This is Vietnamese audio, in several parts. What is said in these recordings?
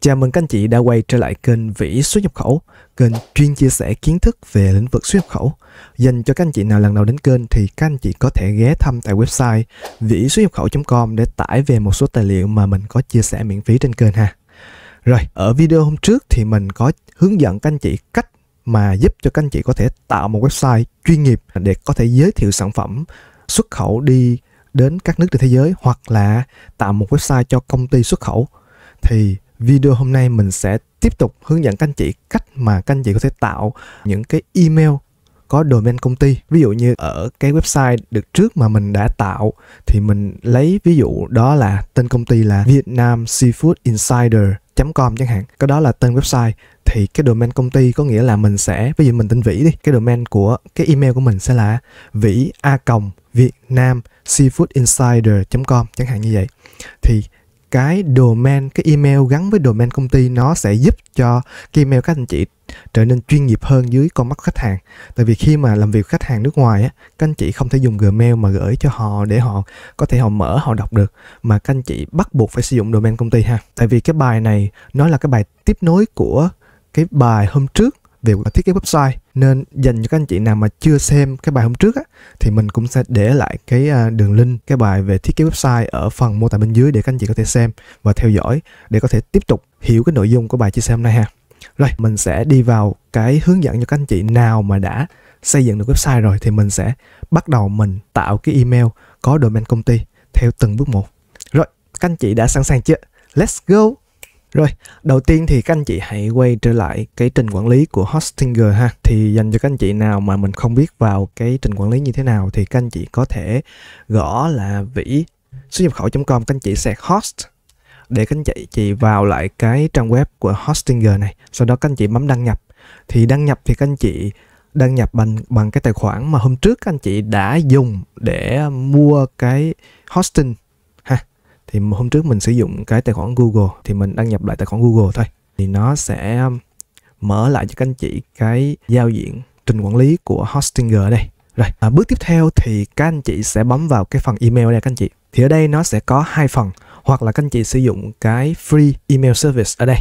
Chào mừng các anh chị đã quay trở lại kênh Vĩ xuất nhập khẩu, kênh chuyên chia sẻ kiến thức về lĩnh vực xuất nhập khẩu. Dành cho các anh chị nào lần đầu đến kênh thì các anh chị có thể ghé thăm tại website vĩ xuất nhập khẩu.com để tải về một số tài liệu mà mình có chia sẻ miễn phí trên kênh ha. Rồi, ở video hôm trước thì mình có hướng dẫn các anh chị cách mà giúp cho các anh chị có thể tạo một website chuyên nghiệp để có thể giới thiệu sản phẩm xuất khẩu đi đến các nước trên thế giới hoặc là tạo một website cho công ty xuất khẩu thì video hôm nay mình sẽ tiếp tục hướng dẫn các anh chị cách mà các anh chị có thể tạo những cái email có domain công ty ví dụ như ở cái website được trước mà mình đã tạo thì mình lấy ví dụ đó là tên công ty là Vietnam Seafood Insider com chẳng hạn cái đó là tên website thì cái domain công ty có nghĩa là mình sẽ ví dụ mình tên vĩ đi cái domain của cái email của mình sẽ là vĩ a cộng việt nam seafood insider com chẳng hạn như vậy thì cái domain cái email gắn với domain công ty nó sẽ giúp cho cái email các anh chị trở nên chuyên nghiệp hơn dưới con mắt khách hàng tại vì khi mà làm việc với khách hàng nước ngoài á các anh chị không thể dùng gmail mà gửi cho họ để họ có thể họ mở họ đọc được mà các anh chị bắt buộc phải sử dụng domain công ty ha tại vì cái bài này nó là cái bài tiếp nối của cái bài hôm trước về thiết kế website nên dành cho các anh chị nào mà chưa xem cái bài hôm trước á, thì mình cũng sẽ để lại cái à, đường link cái bài về thiết kế website ở phần mô tả bên dưới để các anh chị có thể xem và theo dõi để có thể tiếp tục hiểu cái nội dung của bài chia sẻ hôm nay ha rồi mình sẽ đi vào cái hướng dẫn cho các anh chị nào mà đã xây dựng được website rồi thì mình sẽ bắt đầu mình tạo cái email có domain công ty theo từng bước một rồi các anh chị đã sẵn sàng chưa let's go rồi, đầu tiên thì các anh chị hãy quay trở lại cái trình quản lý của Hostinger ha. Thì dành cho các anh chị nào mà mình không biết vào cái trình quản lý như thế nào thì các anh chị có thể gõ là vĩ xuất nhập khẩu.com các anh chị sẽ host để các anh chị chị vào lại cái trang web của Hostinger này. Sau đó các anh chị bấm đăng nhập. Thì đăng nhập thì các anh chị đăng nhập bằng bằng cái tài khoản mà hôm trước các anh chị đã dùng để mua cái hosting thì hôm trước mình sử dụng cái tài khoản Google thì mình đăng nhập lại tài khoản Google thôi thì nó sẽ um, mở lại cho các anh chị cái giao diện trình quản lý của Hostinger đây rồi à, bước tiếp theo thì các anh chị sẽ bấm vào cái phần email đây các anh chị thì ở đây nó sẽ có hai phần hoặc là các anh chị sử dụng cái free email service ở đây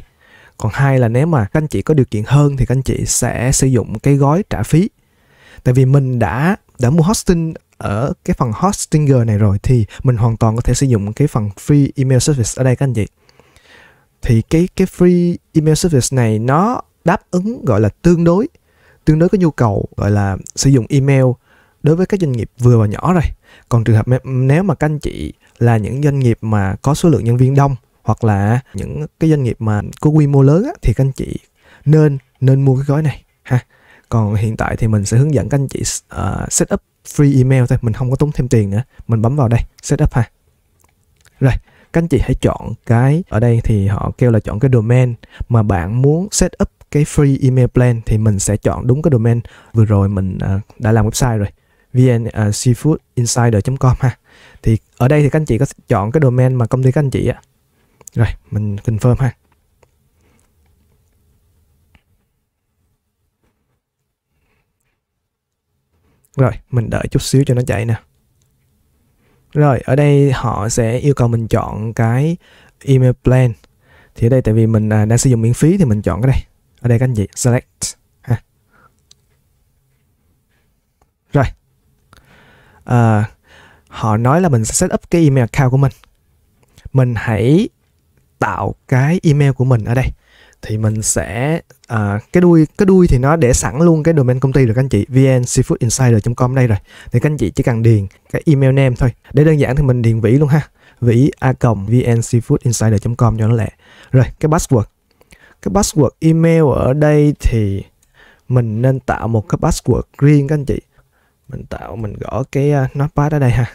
còn hai là nếu mà các anh chị có điều kiện hơn thì các anh chị sẽ sử dụng cái gói trả phí tại vì mình đã đã mua hosting ở cái phần Hostinger này rồi thì mình hoàn toàn có thể sử dụng cái phần free email service ở đây các anh chị. Thì cái cái free email service này nó đáp ứng gọi là tương đối tương đối có nhu cầu gọi là sử dụng email đối với các doanh nghiệp vừa và nhỏ rồi. Còn trường hợp nếu mà các anh chị là những doanh nghiệp mà có số lượng nhân viên đông hoặc là những cái doanh nghiệp mà có quy mô lớn á, thì các anh chị nên nên mua cái gói này ha. Còn hiện tại thì mình sẽ hướng dẫn các anh chị uh, set up free email thôi mình không có tốn thêm tiền nữa mình bấm vào đây setup ha rồi các anh chị hãy chọn cái ở đây thì họ kêu là chọn cái domain mà bạn muốn setup cái free email plan thì mình sẽ chọn đúng cái domain vừa rồi mình à, đã làm website rồi vnseafoodinsider.com à, ha thì ở đây thì các anh chị có chọn cái domain mà công ty các anh chị á rồi mình confirm ha Rồi, mình đợi chút xíu cho nó chạy nè. Rồi, ở đây họ sẽ yêu cầu mình chọn cái email plan. Thì ở đây tại vì mình à, đang sử dụng miễn phí thì mình chọn cái đây. Ở đây các anh chị select ha. Rồi. À, họ nói là mình sẽ set up cái email account của mình. Mình hãy tạo cái email của mình ở đây thì mình sẽ à, cái đuôi cái đuôi thì nó để sẵn luôn cái domain công ty rồi các anh chị vn seafood insider com đây rồi thì các anh chị chỉ cần điền cái email name thôi để đơn giản thì mình điền vĩ luôn ha vĩ a cộng vn seafood insider com cho nó lẹ rồi cái password cái password email ở đây thì mình nên tạo một cái password riêng các anh chị mình tạo mình gõ cái uh, notepad ở đây ha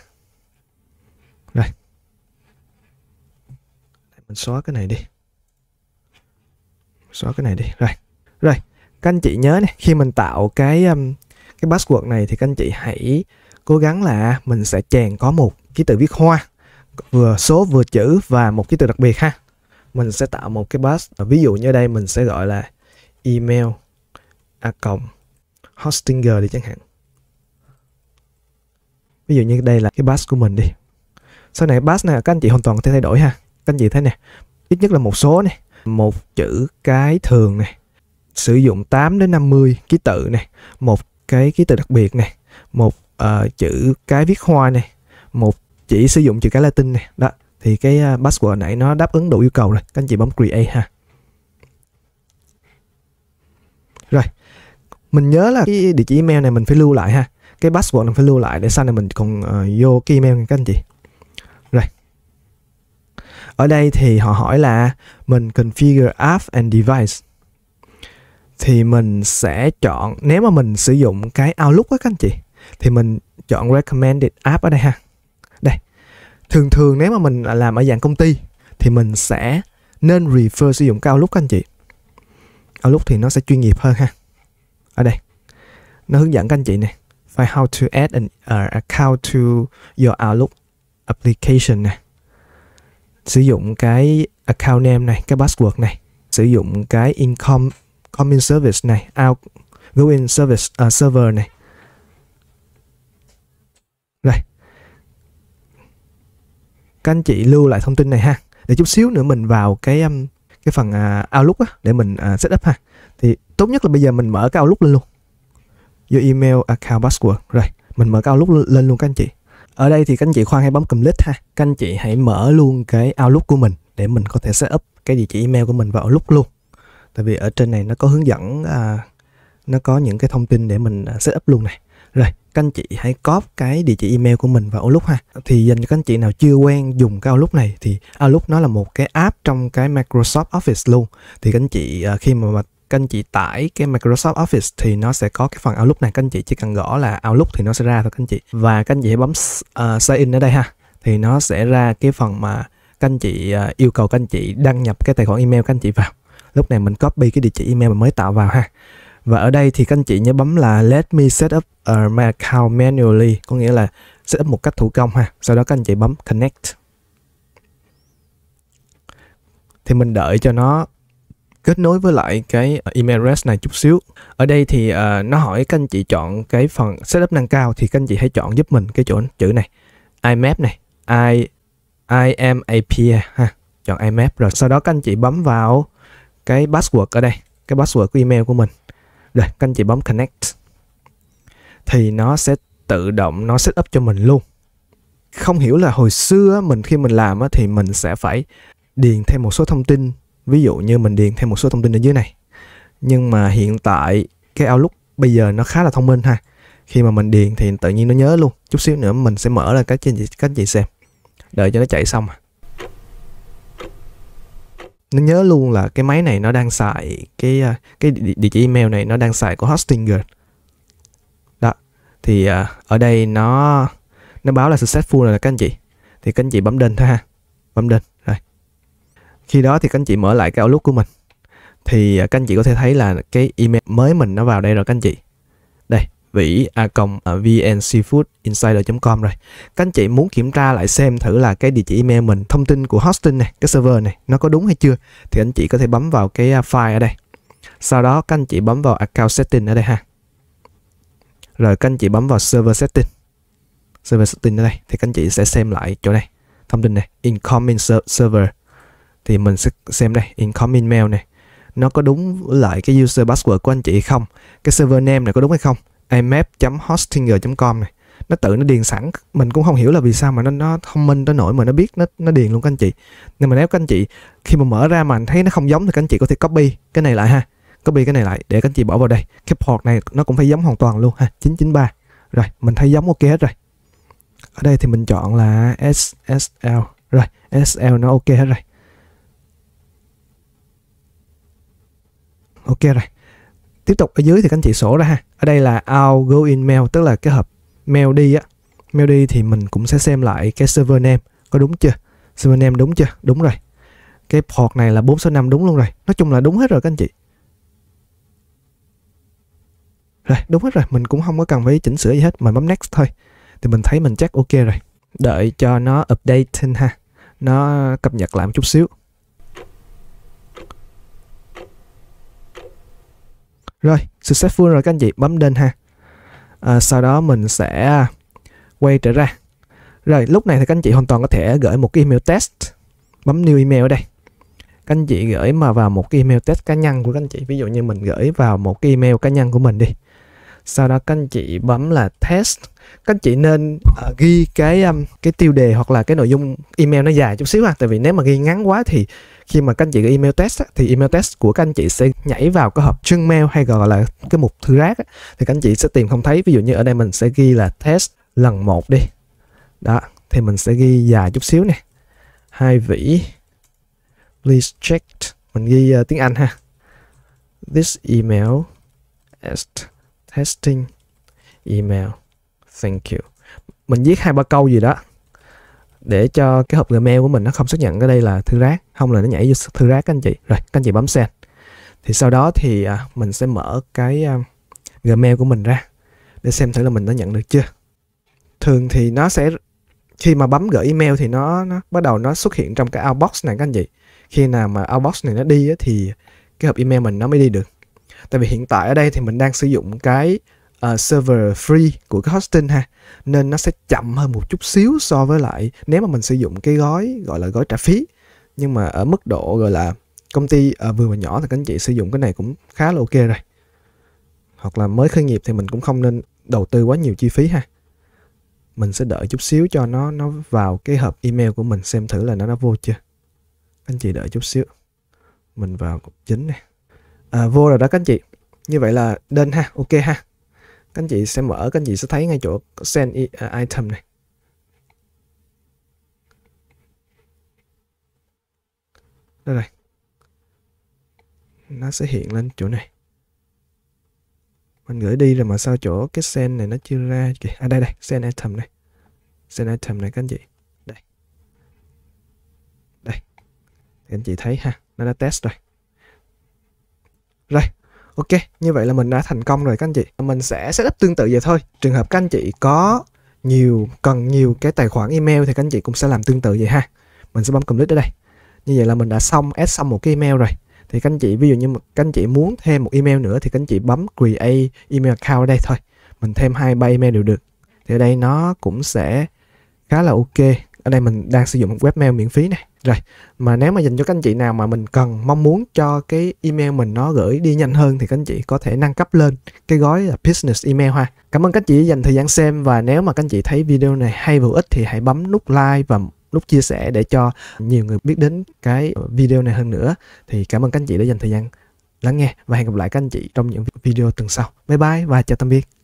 rồi mình xóa cái này đi xóa cái này đi rồi rồi các anh chị nhớ này khi mình tạo cái um, cái password này thì các anh chị hãy cố gắng là mình sẽ chèn có một ký tự viết hoa vừa số vừa chữ và một ký tự đặc biệt ha mình sẽ tạo một cái pass ví dụ như đây mình sẽ gọi là email a cộng hostinger đi chẳng hạn ví dụ như đây là cái pass của mình đi sau này pass này các anh chị hoàn toàn có thể thay đổi ha các anh chị thấy nè ít nhất là một số này một chữ cái thường này sử dụng 8 đến 50 ký tự này một cái ký tự đặc biệt này một uh, chữ cái viết hoa này một chỉ sử dụng chữ cái Latin này đó thì cái ờ, password nãy nó đáp ứng đủ yêu cầu rồi các anh chị bấm create ha rồi mình nhớ là cái địa chỉ email này mình phải lưu lại ha cái password mình phải lưu lại để sau này mình còn uh, vô cái email này các anh chị ở đây thì họ hỏi là mình configure app and device thì mình sẽ chọn nếu mà mình sử dụng cái Outlook á các anh chị thì mình chọn recommended app ở đây ha đây thường thường nếu mà mình làm ở dạng công ty thì mình sẽ nên refer sử dụng cái Outlook các anh chị Outlook thì nó sẽ chuyên nghiệp hơn ha ở đây nó hướng dẫn các anh chị này find how to add an uh, account to your Outlook application nè sử dụng cái account name này cái password này sử dụng cái income common service này out going service uh, server này rồi các anh chị lưu lại thông tin này ha để chút xíu nữa mình vào cái um, cái phần uh, Outlook á, để mình uh, à, setup ha thì tốt nhất là bây giờ mình mở cái Outlook lên luôn your email account password rồi mình mở cái Outlook lên luôn các anh chị ở đây thì các anh chị khoan hay bấm cầm lít ha các anh chị hãy mở luôn cái Outlook của mình để mình có thể setup cái địa chỉ email của mình vào Outlook luôn tại vì ở trên này nó có hướng dẫn à, nó có những cái thông tin để mình à, setup luôn này rồi các anh chị hãy copy cái địa chỉ email của mình vào Outlook ha thì dành cho các anh chị nào chưa quen dùng cái Outlook này thì Outlook nó là một cái app trong cái Microsoft Office luôn thì các anh chị à, khi mà các anh chị tải cái Microsoft Office thì nó sẽ có cái phần Outlook này các anh chị chỉ cần gõ là Outlook thì nó sẽ ra thôi các anh chị và các anh chị bấm uh, sign in ở đây ha thì nó sẽ ra cái phần mà các anh chị uh, yêu cầu các anh chị đăng nhập cái tài khoản email các anh chị vào lúc này mình copy cái địa chỉ email mình mới tạo vào ha và ở đây thì các anh chị nhớ bấm là let me set up my account manually có nghĩa là setup một cách thủ công ha sau đó các anh chị bấm connect thì mình đợi cho nó kết nối với lại cái ờ, email rest này chút xíu ở đây thì uh, nó hỏi các anh chị chọn cái phần setup nâng cao thì các anh chị hãy chọn giúp mình cái chỗ chữ này IMAP này I IMAP ha chọn IMAP rồi sau đó các anh chị bấm vào cái password ở đây cái password của email của mình rồi các anh chị bấm connect thì nó sẽ tự động nó setup cho mình luôn không hiểu là hồi xưa mình khi mình làm thì mình sẽ phải điền thêm một số thông tin ví dụ như mình điền thêm một số thông tin ở dưới này nhưng mà hiện tại cái Outlook bây giờ nó khá là thông minh ha khi mà mình điền thì tự nhiên nó nhớ luôn chút xíu nữa mình sẽ mở ra các chị các anh chị xem đợi cho nó chạy xong à. nó nhớ luôn là cái máy này nó đang xài cái à, cái địa chỉ email này nó đang xài của Hostinger đó thì à, ở đây nó nó báo là successful rồi các anh chị thì các anh chị bấm đền thôi ha bấm đền khi đó thì các anh chị mở lại cái Outlook của mình thì à, các anh chị có thể thấy là cái email mới mình nó vào đây rồi các anh chị đây vĩ a còng à, vnseafoodinsider.com rồi các anh chị muốn kiểm tra lại xem thử là cái địa chỉ email mình thông tin của hosting này cái server này nó có đúng hay chưa thì anh chị có thể bấm vào cái à, file ở đây sau đó các anh chị bấm vào account setting ở đây ha rồi các anh chị bấm vào server setting server setting ở đây thì các anh chị sẽ xem lại chỗ này thông tin này incoming server thì mình sẽ xem đây incoming mail này nó có đúng lại cái user password của anh chị không cái server name này có đúng hay không imap.hostinger.com này nó tự nó điền sẵn mình cũng không hiểu là vì sao mà nó nó thông minh tới nỗi mà nó biết nó nó điền luôn các anh chị nên mà nếu các anh chị khi mà mở ra mà anh thấy nó không giống thì các anh chị có thể copy cái này lại ha copy cái này lại để các anh chị bỏ vào đây cái port này nó cũng phải giống hoàn toàn luôn ha 993 rồi mình thấy giống ok hết rồi ở đây thì mình chọn là SSL rồi SSL nó ok hết rồi ok rồi tiếp tục ở dưới thì các anh chị sổ ra ha ở đây là outgoing mail tức là cái hộp mail đi á mail đi thì mình cũng sẽ xem lại cái server name có đúng chưa server name đúng chưa đúng rồi cái port này là 465 đúng luôn rồi nói chung là đúng hết rồi các anh chị rồi đúng hết rồi mình cũng không có cần phải chỉnh sửa gì hết mà bấm next thôi thì mình thấy mình chắc ok rồi đợi cho nó update ha nó cập nhật lại một chút xíu Rồi, successful rồi các anh chị, bấm đên ha. À, sau đó mình sẽ quay trở ra. Rồi, lúc này thì các anh chị hoàn toàn có thể gửi một cái email test. Bấm new email ở đây. Các anh chị gửi mà vào một cái email test cá nhân của các anh chị. Ví dụ như mình gửi vào một cái email cá nhân của mình đi sau đó các anh chị bấm là test các anh chị nên uh, ghi cái um, cái tiêu đề hoặc là cái nội dung email nó dài chút xíu ha tại vì nếu mà ghi ngắn quá thì khi mà các anh chị gửi email test á, thì email test của các anh chị sẽ nhảy vào cái hộp Gmail hay gọi là cái mục thư rác á, thì các anh chị sẽ tìm không thấy ví dụ như ở đây mình sẽ ghi là test lần một đi đó thì mình sẽ ghi dài chút xíu nè hai vĩ please check mình ghi uh, tiếng Anh ha this email test testing email thank you mình viết hai ba câu gì đó để cho cái hộp Gmail của mình nó không xác nhận cái đây là thư rác không là nó nhảy vô thư rác các anh chị rồi các anh chị bấm send thì sau đó thì à, mình sẽ mở cái à, Gmail của mình ra để xem thử là mình đã nhận được chưa thường thì nó sẽ khi mà bấm gửi email thì nó, nó bắt đầu nó xuất hiện trong cái outbox này các anh chị khi nào mà outbox này nó đi thì cái hộp email mình nó mới đi được tại vì hiện tại ở đây thì mình đang sử dụng cái uh, server free của cái hosting ha nên nó sẽ chậm hơn một chút xíu so với lại nếu mà mình sử dụng cái gói gọi là gói trả phí nhưng mà ở mức độ gọi là công ty uh, vừa và nhỏ thì các anh chị sử dụng cái này cũng khá là ok rồi hoặc là mới khởi nghiệp thì mình cũng không nên đầu tư quá nhiều chi phí ha mình sẽ đợi chút xíu cho nó nó vào cái hộp email của mình xem thử là nó đã vô chưa anh chị đợi chút xíu mình vào cục chính này à, vô rồi đó các anh chị như vậy là đơn ha ok ha các anh chị sẽ mở các anh chị sẽ thấy ngay chỗ send à, item này đây này nó sẽ hiện lên chỗ này mình gửi đi rồi mà sao chỗ cái send này nó chưa ra kìa à đây đây send item này send item này các anh chị đây đây các anh chị thấy ha nó đã test rồi rồi, ok, như vậy là mình đã thành công rồi các anh chị. Mình sẽ setup tương tự vậy thôi. Trường hợp các anh chị có nhiều cần nhiều cái tài khoản email thì các anh chị cũng sẽ làm tương tự vậy ha. Mình sẽ bấm complete ở đây. Như vậy là mình đã xong add xong một cái email rồi. Thì các anh chị ví dụ như các anh chị muốn thêm một email nữa thì các anh chị bấm create email account ở đây thôi. Mình thêm hai ba email đều được. Thì ở đây nó cũng sẽ khá là ok ở đây mình đang sử dụng webmail miễn phí này rồi mà nếu mà dành cho các anh chị nào mà mình cần mong muốn cho cái email mình nó gửi đi nhanh hơn thì các anh chị có thể nâng cấp lên cái gói là business email ha cảm ơn các anh chị dành thời gian xem và nếu mà các anh chị thấy video này hay hữu ích thì hãy bấm nút like và nút chia sẻ để cho nhiều người biết đến cái video này hơn nữa thì cảm ơn các anh chị đã dành thời gian lắng nghe và hẹn gặp lại các anh chị trong những video tuần sau bye bye và chào tạm biệt